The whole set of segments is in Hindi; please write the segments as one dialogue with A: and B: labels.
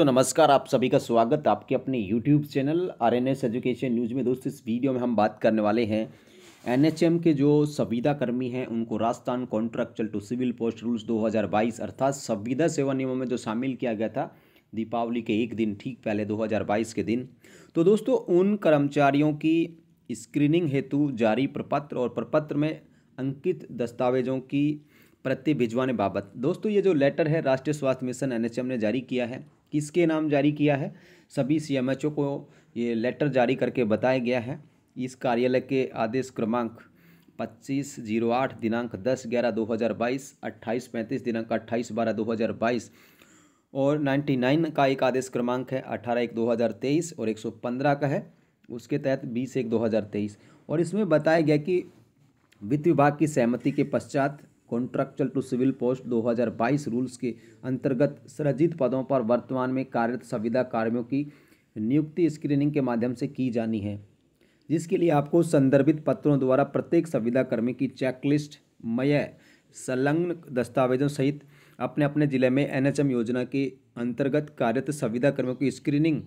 A: तो नमस्कार आप सभी का स्वागत आपके अपने YouTube channel R N S education news में दोस्तों इस वीडियो में हम बात करने वाले हैं एनएचएम के जो संविदा कर्मी हैं उनको Rajasthan contractual to civil post rules 2022 अर्थात संविदा सेवा नियमों में जो शामिल किया गया था दीपावली के एक दिन ठीक पहले बाईस के दिन तो दोस्तों उन कर्मचारियों की स्क्रीनिंग हेतु जारी प्रपत्र और प्रपत्र में अंकित दस्तावेजों की प्रति भिजवाने बाबत दोस्तों ये जो लेटर है राष्ट्रीय स्वास्थ्य मिशन एनएचएम ने जारी किया है किसके नाम जारी किया है सभी सीएमएचओ को ये लेटर जारी करके बताया गया है इस कार्यालय के आदेश क्रमांक पच्चीस जीरो आठ दिनांक दस ग्यारह दो हज़ार बाईस अट्ठाईस पैंतीस दिनांक अट्ठाईस बारह दो हज़ार बाईस और नाइन्टी नाइन का एक आदेश क्रमांक है अठारह एक दो हज़ार तेईस और एक सौ पंद्रह का है उसके तहत बीस एक दो हज़ार तेईस और इसमें बताया गया कि वित्त विभाग की सहमति के पश्चात contractual to civil post 2022 rules के अंतर्गत सृजित पदों पर वर्तमान में कार्यरत संविदा कार्मियों की नियुक्ति स्क्रीनिंग के माध्यम से की जानी है जिसके लिए आपको संदर्भित पत्रों द्वारा प्रत्येक संविदा कर्मी की चेकलिस्ट मय संलग्न दस्तावेजों सहित अपने अपने जिले में एनएचएम योजना के अंतर्गत कार्यरत संविदा कर्मियों की स्क्रीनिंग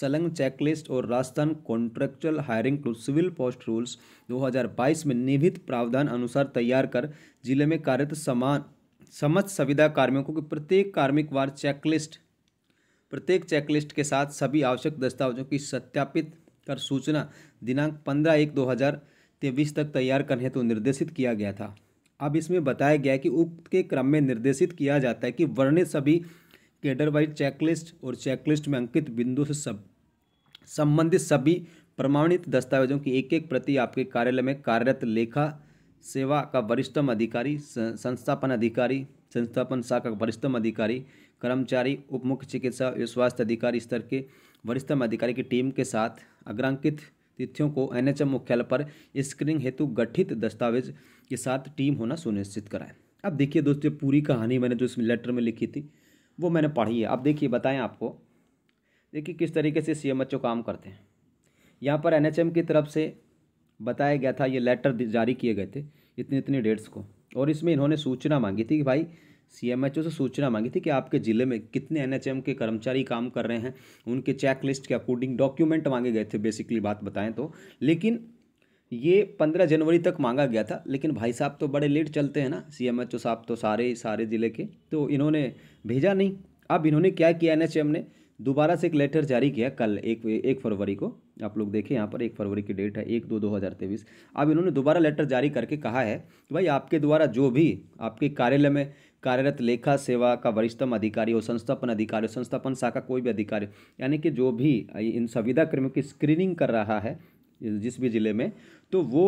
A: सलंग चेकलिस्ट और Rajasthan contractual hiring to civil post rules 2022 में निहित प्रावधान अनुसार तैयार कर जिले में कार्यरत समान समस्त संविदा कार्मिकों की प्रत्येक कार्मिक वार चेकलिस्ट प्रत्येक चेकलिस्ट के साथ सभी आवश्यक दस्तावेजों की सत्यापित कर सूचना दिनांक पंद्रह एक दो हज़ार तेईस तक तैयार करने हेतु तो निर्देशित किया गया था अब इसमें बताया गया कि उक्त के क्रम में निर्देशित किया जाता है कि वर्णित सभी कैडर वाइज चेकलिस्ट और चेकलिस्ट में अंकित बिंदु से सब संबंधित सभी प्रमाणित दस्तावेजों की एक एक प्रति आपके कार्यालय में कार्यरत लेखा सेवा का वरिष्ठतम अधिकारी संस्थापन अधिकारी संस्थापन शाखा का वरिष्ठतम अधिकारी कर्मचारी उप मुख्य चिकित्सा एवं स्वास्थ्य अधिकारी स्तर के वरिष्ठतम अधिकारी की टीम के साथ अग्रांकित तिथियों को एनएचएम मुख्यालय पर स्क्रीनिंग हेतु गठित दस्तावेज के साथ टीम होना सुनिश्चित कराएं अब देखिए दोस्तों पूरी कहानी मैंने जो इस लेटर में लिखी थी वो मैंने पढ़ी है अब देखिए बताएं आपको देखिए किस तरीके से सी एम काम करते हैं यहाँ पर एन की तरफ से बताया गया था ये लेटर जारी किए गए थे इतने इतने डेट्स को और इसमें इन्होंने सूचना मांगी थी कि भाई सी एम एच ओ से सूचना मांगी थी कि आपके ज़िले में कितने एन एच एम के कर्मचारी काम कर रहे हैं उनके चेक लिस्ट के अकॉर्डिंग डॉक्यूमेंट मांगे गए थे बेसिकली बात बताएं तो लेकिन ये पंद्रह जनवरी तक मांगा गया था लेकिन भाई साहब तो बड़े लेट चलते हैं ना सी एम साहब तो सारे सारे ज़िले के तो इन्होंने भेजा नहीं अब इन्होंने क्या किया एन ने दोबारा से एक लेटर जारी किया कल एक एक फरवरी को आप लोग देखें यहाँ पर एक फरवरी की डेट है एक दो दो हज़ार तेईस अब इन्होंने दोबारा लेटर जारी करके कहा है कि भाई आपके द्वारा जो भी आपके कार्यालय में कार्यरत लेखा सेवा का वरिष्ठतम अधिकारी हो संस्थापन अधिकारी हो संस्थापन शाखा कोई भी अधिकारी यानी कि जो भी इन संविदा कर्मियों की स्क्रीनिंग कर रहा है जिस भी ज़िले में तो वो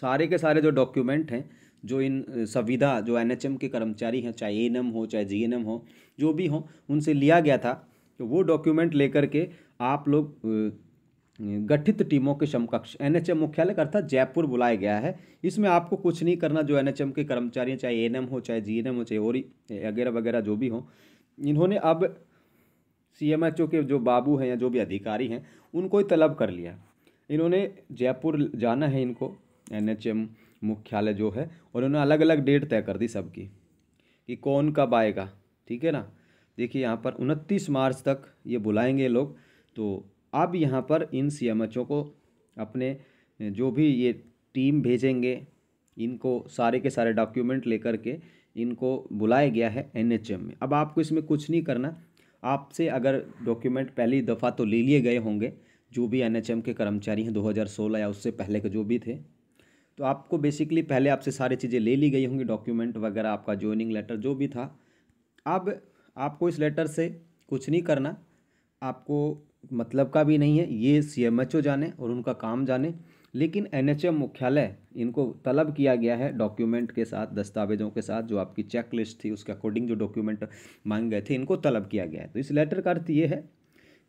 A: सारे के सारे जो डॉक्यूमेंट हैं जो इन संविधा जो एनएचएम के कर्मचारी हैं चाहे ए हो चाहे जी हो जो भी हो उनसे लिया गया था तो वो डॉक्यूमेंट लेकर के आप लोग गठित टीमों के समकक्ष एनएचएम मुख्यालय अर्थात जयपुर बुलाया गया है इसमें आपको कुछ नहीं करना जो एनएचएम के कर्मचारी हैं चाहे एनएम हो चाहे जीएनएम हो चाहे और वगैरह वगैरह जो भी हो इन्होंने अब सीएमएचओ के जो बाबू हैं या जो भी अधिकारी हैं उनको ही तलब कर लिया इन्होंने जयपुर जाना है इनको एनएचएम मुख्यालय जो है और उन्होंने अलग अलग डेट तय कर दी सबकी कि कौन कब आएगा ठीक है ना देखिए यहाँ पर उनतीस मार्च तक ये बुलाएंगे लोग तो अब यहाँ पर इन सी को अपने जो भी ये टीम भेजेंगे इनको सारे के सारे डॉक्यूमेंट लेकर के इनको बुलाया गया है एन में अब आपको इसमें कुछ नहीं करना आपसे अगर डॉक्यूमेंट पहली दफ़ा तो ले लिए गए होंगे जो भी एन के कर्मचारी हैं 2016 या उससे पहले के जो भी थे तो आपको बेसिकली पहले आपसे सारी चीज़ें ले ली गई होंगी डॉक्यूमेंट वगैरह आपका ज्वाइनिंग लेटर जो भी था अब आपको इस लेटर से कुछ नहीं करना आपको मतलब का भी नहीं है ये सी एम एच ओ जाने और उनका काम जाने लेकिन एन एच एम मुख्यालय इनको तलब किया गया है डॉक्यूमेंट के साथ दस्तावेज़ों के साथ जो आपकी चेक लिस्ट थी उसके अकॉर्डिंग जो डॉक्यूमेंट मांग गए थे इनको तलब किया गया है तो इस लेटर का अर्थ ये है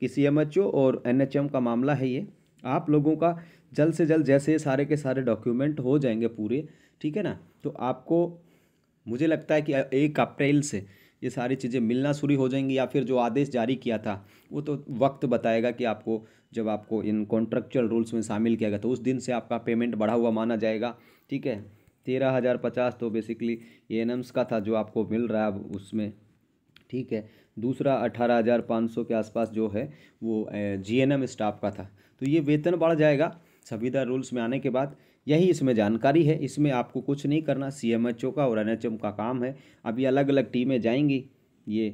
A: कि ओ और एम का मामला है ये आप लोगों का जल्द से जल्द जैसे सारे के सारे डॉक्यूमेंट हो जाएंगे पूरे ठीक है ना तो आपको मुझे लगता है कि एक अप्रैल से ये सारी चीज़ें मिलना शुरू हो जाएंगी या फिर जो आदेश जारी किया था वो तो वक्त बताएगा कि आपको जब आपको इन कॉन्ट्रेक्चुअल रूल्स में शामिल किया गया तो उस दिन से आपका पेमेंट बढ़ा हुआ माना जाएगा ठीक है तेरह हज़ार पचास तो बेसिकली ए एन एम्स का था जो आपको मिल रहा है उसमें ठीक है दूसरा अठारह हज़ार पाँच सौ के आसपास जो है वो जीएनएम स्टाफ का था तो ये वेतन बढ़ जाएगा संविदा रूल्स में आने के बाद यही इसमें जानकारी है इसमें आपको कुछ नहीं करना सी एम एच ओ का और एन एच एम का काम है अभी अलग अलग टीमें जाएंगी ये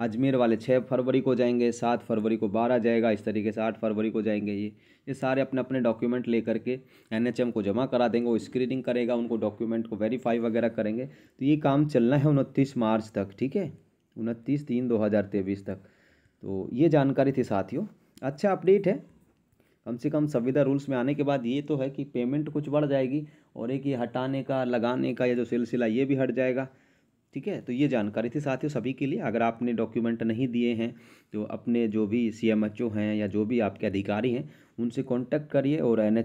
A: अजमेर वाले छः फरवरी को जाएंगे सात फरवरी को बारह जाएगा इस तरीके से आठ फरवरी को जाएंगे ये ये सारे अपने अपने डॉक्यूमेंट ले करके एनएचएम को जमा करा देंगे वो स्क्रीनिंग करेगा उनको डॉक्यूमेंट को वेरीफाई वगैरह करेंगे तो ये काम चलना है उनतीस मार्च तक ठीक है उनतीस तीन दो हज़ार तेईस तक तो ये जानकारी थी साथियों अच्छा अपडेट है कम से कम संविदा रूल्स में आने के बाद ये तो है कि पेमेंट कुछ बढ़ जाएगी और एक ये हटाने का लगाने का या जो सिलसिला ये भी हट जाएगा ठीक है तो ये जानकारी थी साथियों सभी के लिए अगर आपने डॉक्यूमेंट नहीं दिए हैं तो अपने जो भी सी हैं या जो भी आपके अधिकारी हैं उनसे कॉन्टैक्ट करिए और एन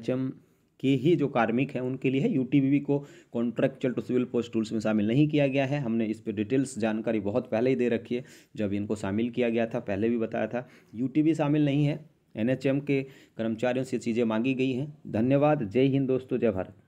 A: के ही जो कार्मिक हैं उनके लिए है यू को contractual to civil post tools में शामिल नहीं किया गया है हमने इस पर डिटेल्स जानकारी बहुत पहले ही दे रखी है जब इनको शामिल किया गया था पहले भी बताया था यू शामिल नहीं है एनएचएम के कर्मचारियों से चीज़ें मांगी गई हैं धन्यवाद जय हिंद दोस्तों जय भारत